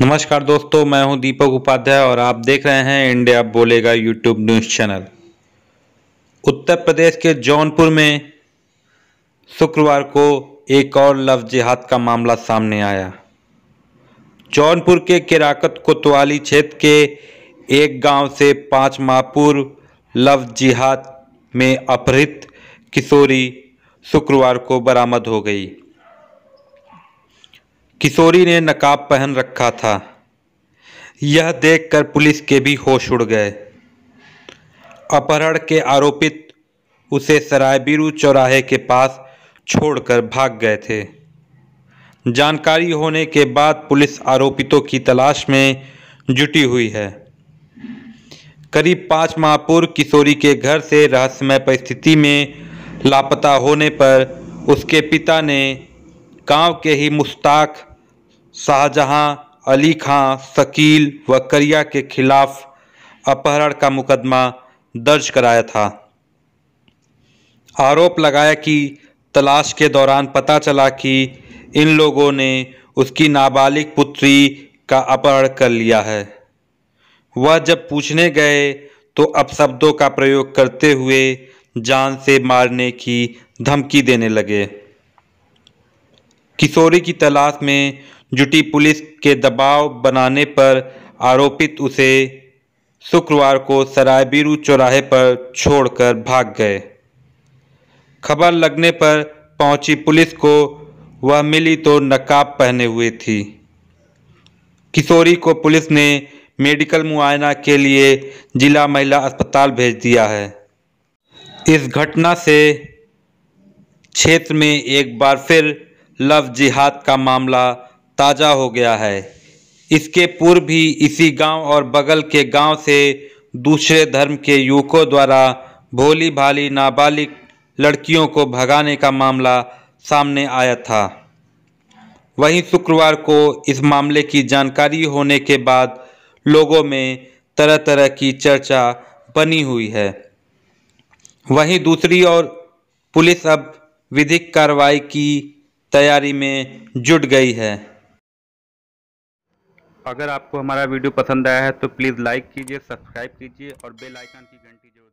नमस्कार दोस्तों मैं हूं दीपक उपाध्याय और आप देख रहे हैं इंडिया बोलेगा YouTube news channel Uttar Pradesh के जौनपुर में शुक्रवार को एक और लव जिहाद का मामला सामने आया जौनपुर के किराकत कोतवाली क्षेत्र के एक गांव से पांच माह पूर्व लव जिहाद में अपहृत किशोरी शुक्रवार को बरामद हो गई किशोरी ने नकाब पहन रखा था यह देखकर पुलिस के भी होश उड़ गए अपहरण के आरोपित उसे सरायबीरू चौराहे के पास छोड़कर भाग गए थे जानकारी होने के बाद पुलिस आरोपितों की तलाश में जुटी हुई है करीब पाँच माह पूर्व किशोरी के घर से रहस्यमय परिस्थिति में लापता होने पर उसके पिता ने गांव के ही मुश्ताक शाहजहां अली खां शकील व करिया के खिलाफ अपहरण का मुकदमा दर्ज कराया था आरोप लगाया कि तलाश के दौरान पता चला कि इन लोगों ने उसकी नाबालिग पुत्री का अपहरण कर लिया है वह जब पूछने गए तो अपशब्दों का प्रयोग करते हुए जान से मारने की धमकी देने लगे किशोरी की तलाश में जुटी पुलिस के दबाव बनाने पर आरोपित उसे शुक्रवार को सरायबीरू चौराहे पर छोड़कर भाग गए खबर लगने पर पहुंची पुलिस को वह मिली तो नकाब पहने हुए थी किशोरी को पुलिस ने मेडिकल मुआयना के लिए जिला महिला अस्पताल भेज दिया है इस घटना से क्षेत्र में एक बार फिर लव जिहाद का मामला ताज़ा हो गया है इसके पूर्व भी इसी गांव और बगल के गांव से दूसरे धर्म के युवकों द्वारा भोली भाली नाबालिग लड़कियों को भगाने का मामला सामने आया था वहीं शुक्रवार को इस मामले की जानकारी होने के बाद लोगों में तरह तरह की चर्चा बनी हुई है वहीं दूसरी ओर पुलिस अब विधिक कार्रवाई की तैयारी में जुट गई है अगर आपको हमारा वीडियो पसंद आया है तो प्लीज़ लाइक कीजिए सब्सक्राइब कीजिए और बेल आइकन की घंटी जो